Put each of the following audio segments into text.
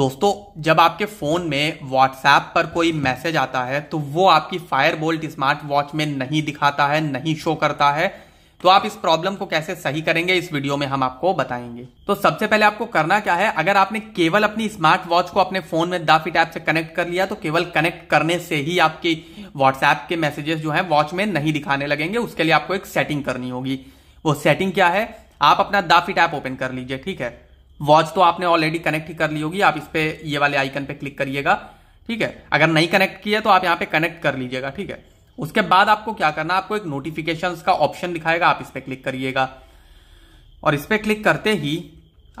दोस्तों जब आपके फ़ोन में व्हाट्सएप पर कोई मैसेज आता है तो वो आपकी फायर बोल्ट स्मार्ट वॉच में नहीं दिखाता है नहीं शो करता है तो आप इस प्रॉब्लम को कैसे सही करेंगे इस वीडियो में हम आपको बताएंगे तो सबसे पहले आपको करना क्या है अगर आपने केवल अपनी स्मार्ट वॉच को अपने फोन में दाफिट ऐप से कनेक्ट कर लिया तो केवल कनेक्ट करने से ही आपकी व्हाट्सएप के मैसेजेस जो है वॉच में नहीं दिखाने लगेंगे उसके लिए आपको एक सेटिंग करनी होगी वो सेटिंग क्या है आप अपना दाफिट ऐप ओपन कर लीजिए ठीक है वॉच तो आपने ऑलरेडी कनेक्ट ही कर ली होगी आप इस पर ये वाले आइकन पे क्लिक करिएगा ठीक है अगर नहीं कनेक्ट किया तो आप यहाँ पे कनेक्ट कर लीजिएगा ठीक है उसके बाद आपको क्या करना आपको एक नोटिफिकेशन का ऑप्शन दिखाएगा आप इस पर क्लिक करिएगा और इस पर क्लिक करते ही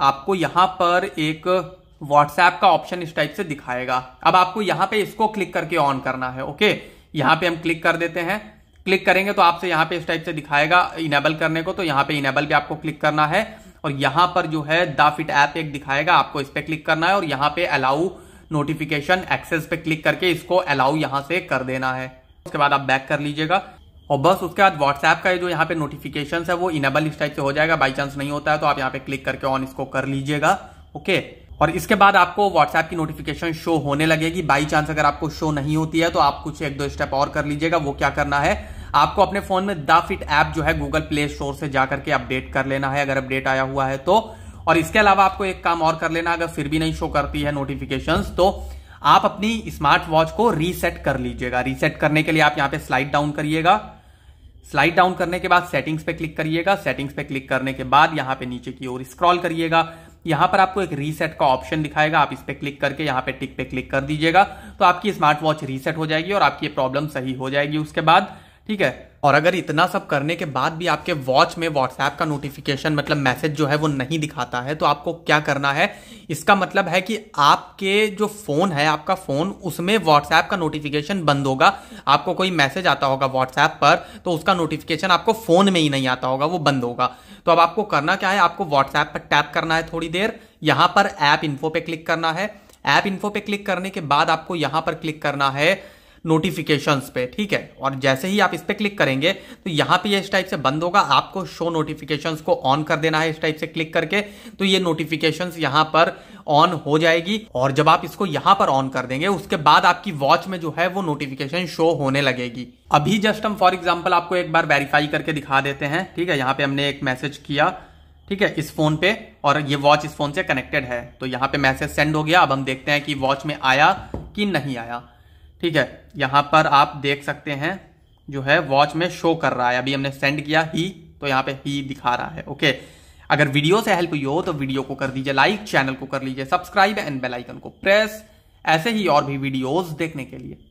आपको यहां पर एक व्हाट्सएप का ऑप्शन इस टाइप से दिखाएगा अब आपको यहां पे इसको क्लिक करके ऑन करना है ओके यहां पे हम क्लिक कर देते हैं क्लिक करेंगे तो आपसे यहां पे इस टाइप से दिखाएगा इनेबल करने को तो यहां पे इनेबल भी आपको क्लिक करना है और यहां पर जो है द फिट ऐप एक दिखाएगा आपको इस पर क्लिक करना है और यहां पे अलाउ नोटिफिकेशन एक्सेस पे क्लिक करके इसको अलाउ यहां से कर देना है उसके बाद आप बैक कर लीजिएगा और बस उसके बाद व्हाट्सएप का जो यहाँ पे नोटिफिकेशन है वो इनेबल इस टाइप से हो जाएगा बाई चांस नहीं होता है तो आप यहाँ पे क्लिक करके ऑन इसको कर लीजिएगा ओके और इसके बाद आपको व्हाट्सएप की नोटिफिकेशन शो होने लगेगी बाई चांस अगर आपको शो नहीं होती है तो आप कुछ एक दो स्टेप और कर लीजिएगा वो क्या करना है आपको अपने फोन में द फिट ऐप जो है गूगल प्ले स्टोर से जाकर के अपडेट कर लेना है अगर अपडेट आया हुआ है तो और इसके अलावा आपको एक काम और कर लेना अगर फिर भी नहीं शो करती है नोटिफिकेशन तो आप अपनी स्मार्ट वॉच को रीसेट कर लीजिएगा रीसेट करने के लिए आप यहाँ पे स्लाइड डाउन करिएगा स्लाइड डाउन करने के बाद सेटिंग्स पे क्लिक करिएगा सेटिंग्स पे क्लिक करने के बाद यहाँ पे नीचे की ओर स्क्रॉल करिएगा यहाँ पर आपको एक रीसेट का ऑप्शन दिखाएगा आप इस पर क्लिक करके यहाँ पे टिक पे क्लिक कर दीजिएगा तो आपकी स्मार्ट वॉच रीसेट हो जाएगी और आपकी प्रॉब्लम सही हो जाएगी उसके बाद ठीक है और अगर इतना सब करने के बाद भी आपके वॉच में व्हाट्सएप का नोटिफिकेशन मतलब मैसेज जो है वो नहीं दिखाता है तो आपको क्या करना है इसका मतलब है कि आपके जो फ़ोन है आपका फ़ोन उसमें व्हाट्सएप का नोटिफिकेशन बंद होगा आपको कोई मैसेज आता होगा व्हाट्सएप पर तो उसका नोटिफिकेशन आपको फ़ोन में ही नहीं आता होगा वो बंद होगा तो अब आपको करना क्या है आपको व्हाट्सएप पर टैप करना है थोड़ी देर यहां पर ऐप इन्फो पे क्लिक करना है ऐप इन्फो पे क्लिक करने के बाद आपको यहां पर क्लिक करना है नोटिफिकेशंस पे ठीक है और जैसे ही आप इस पर क्लिक करेंगे तो यहाँ पे ये इस टाइप से बंद होगा आपको शो नोटिफिकेशंस को ऑन कर देना है इस टाइप से क्लिक करके तो ये नोटिफिकेशंस यहाँ पर ऑन हो जाएगी और जब आप इसको यहाँ पर ऑन कर देंगे उसके बाद आपकी वॉच में जो है वो नोटिफिकेशन शो होने लगेगी अभी जस्ट हम फॉर एग्जाम्पल आपको एक बार वेरीफाई करके दिखा देते हैं ठीक है यहाँ पे हमने एक मैसेज किया ठीक है इस फोन पे और ये वॉच इस फोन से कनेक्टेड है तो यहाँ पे मैसेज सेंड हो गया अब हम देखते हैं कि वॉच में आया कि नहीं आया ठीक है यहाँ पर आप देख सकते हैं जो है वॉच में शो कर रहा है अभी हमने सेंड किया ही तो यहाँ पे ही दिखा रहा है ओके अगर वीडियो से हेल्प हुई हो तो वीडियो को कर दीजिए लाइक चैनल को कर लीजिए सब्सक्राइब एंड बेलाइकन को प्रेस ऐसे ही और भी वीडियोज देखने के लिए